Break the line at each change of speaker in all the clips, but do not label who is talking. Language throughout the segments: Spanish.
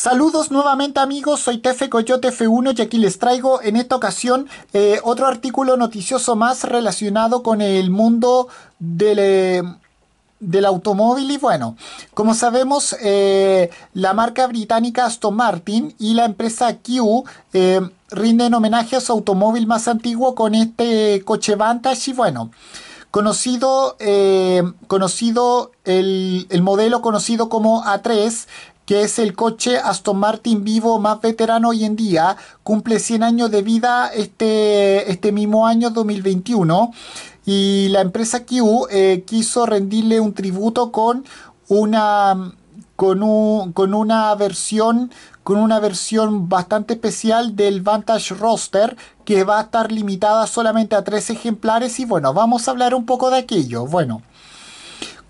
Saludos nuevamente amigos, soy Tefe Coyote F1 y aquí les traigo en esta ocasión eh, otro artículo noticioso más relacionado con el mundo del... Eh, del automóvil y bueno, como sabemos, eh, la marca británica Aston Martin y la empresa Q rinden homenaje a su automóvil más antiguo con este coche Vantage y bueno, conocido, conocido el, el, modelo conocido como A3 que es el coche Aston Martin vivo más veterano hoy en día, cumple 100 años de vida este, este mismo año 2021 y la empresa Q eh, quiso rendirle un tributo con una, con, con una versión con una versión bastante especial del Vantage Roster que va a estar limitada solamente a tres ejemplares y bueno, vamos a hablar un poco de aquello. Bueno,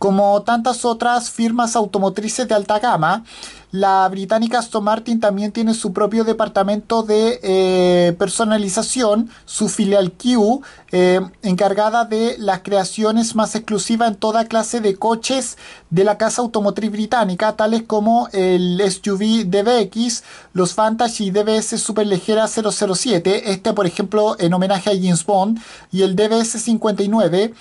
como tantas otras firmas automotrices de alta gama, la británica Aston Martin también tiene su propio departamento de eh, personalización, su filial Q, eh, encargada de las creaciones más exclusivas en toda clase de coches de la casa automotriz británica, tales como el SUV DBX, los Fantasy y DBS Superlegera 007, este por ejemplo en homenaje a James Bond, y el DBS 59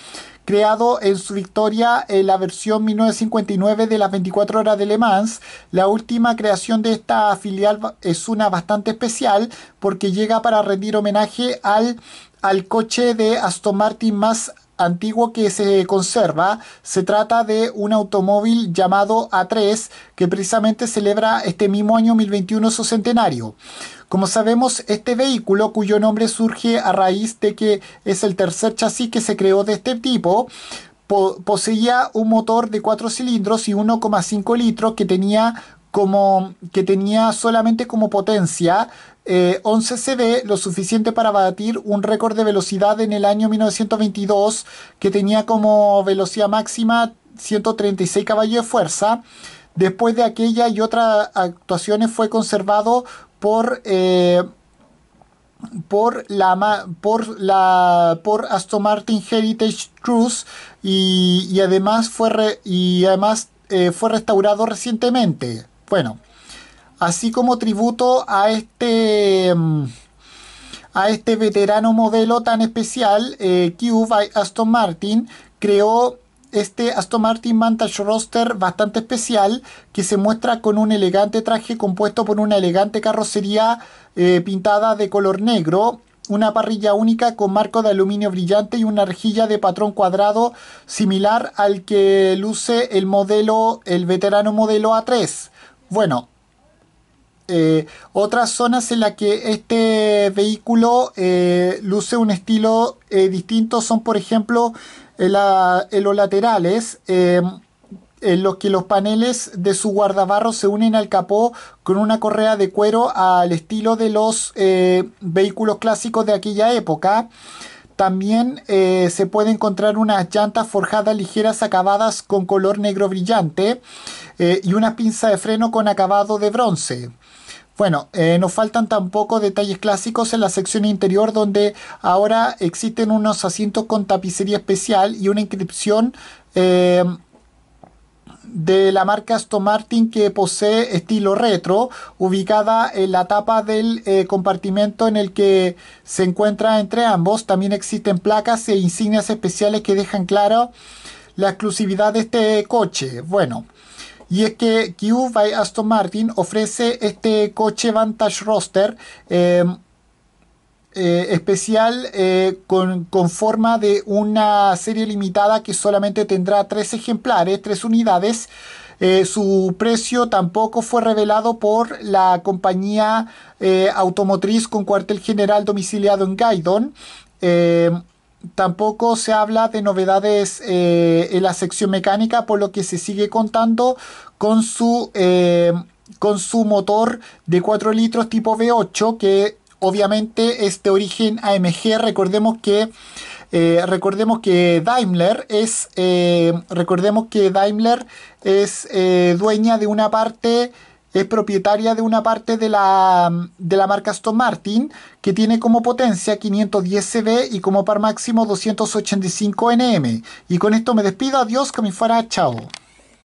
creado en su victoria en la versión 1959 de las 24 horas de Le Mans. La última creación de esta filial es una bastante especial porque llega para rendir homenaje al, al coche de Aston Martin más antiguo que se conserva. Se trata de un automóvil llamado A3 que precisamente celebra este mismo año 2021 su centenario. Como sabemos, este vehículo, cuyo nombre surge a raíz de que es el tercer chasis que se creó de este tipo, poseía un motor de 4 cilindros y 1,5 litros que tenía como que tenía solamente como potencia 11 eh, CV, lo suficiente para batir un récord de velocidad en el año 1922 que tenía como velocidad máxima 136 caballos de fuerza. Después de aquella y otras actuaciones fue conservado por, eh, por, la, por, la, por Aston Martin Heritage Cruise y, además, fue, y además eh, fue restaurado recientemente. Bueno, así como tributo a este... Mm, a este veterano modelo tan especial, eh, Q by Aston Martin creó este Aston Martin Vantage Roster bastante especial que se muestra con un elegante traje compuesto por una elegante carrocería eh, pintada de color negro, una parrilla única con marco de aluminio brillante y una rejilla de patrón cuadrado similar al que luce el modelo, el veterano modelo A3. Bueno, eh, otras zonas en las que este vehículo eh, luce un estilo distinto son, por ejemplo, en, ah, los laterales, em, en los que los paneles de su guardabarro se unen al capó con una correa de cuero al estilo de los eh, vehículos clásicos de aquella época. También eh, se puede encontrar unas llantas forjadas ligeras acabadas con color negro brillante eh, y una pinza de freno con acabado de bronce. Bueno, eh, nos faltan tampoco detalles clásicos en la sección interior donde ahora existen unos asientos con tapicería especial y una inscripción eh, de la marca Aston Martin que posee estilo retro, ubicada en la tapa del eh, compartimento en el que se encuentra entre ambos. También existen placas e insignias especiales que dejan claro la exclusividad de este coche. Bueno, y es que Q by Aston Martin ofrece este coche Vantage Roster eh, eh, especial eh, con, con, forma de una serie limitada que solamente tendrá tres ejemplares, tres unidades. su precio tampoco fue revelado por la compañía automotriz con cuartel general domiciliado en Gaidon. Tampoco se habla de novedades eh, en la sección mecánica, por lo que se sigue contando con su, eh, con su motor de 4 litros tipo V8, que obviamente es de origen AMG. Recordemos que, eh, recordemos que Daimler es, recordemos que Daimler es dueña de una parte es propietaria de una parte de la, de la marca Aston Martin que tiene como potencia 510 CV y como par máximo 285 NM. Y con esto me despido, adiós, que me fuera, chao.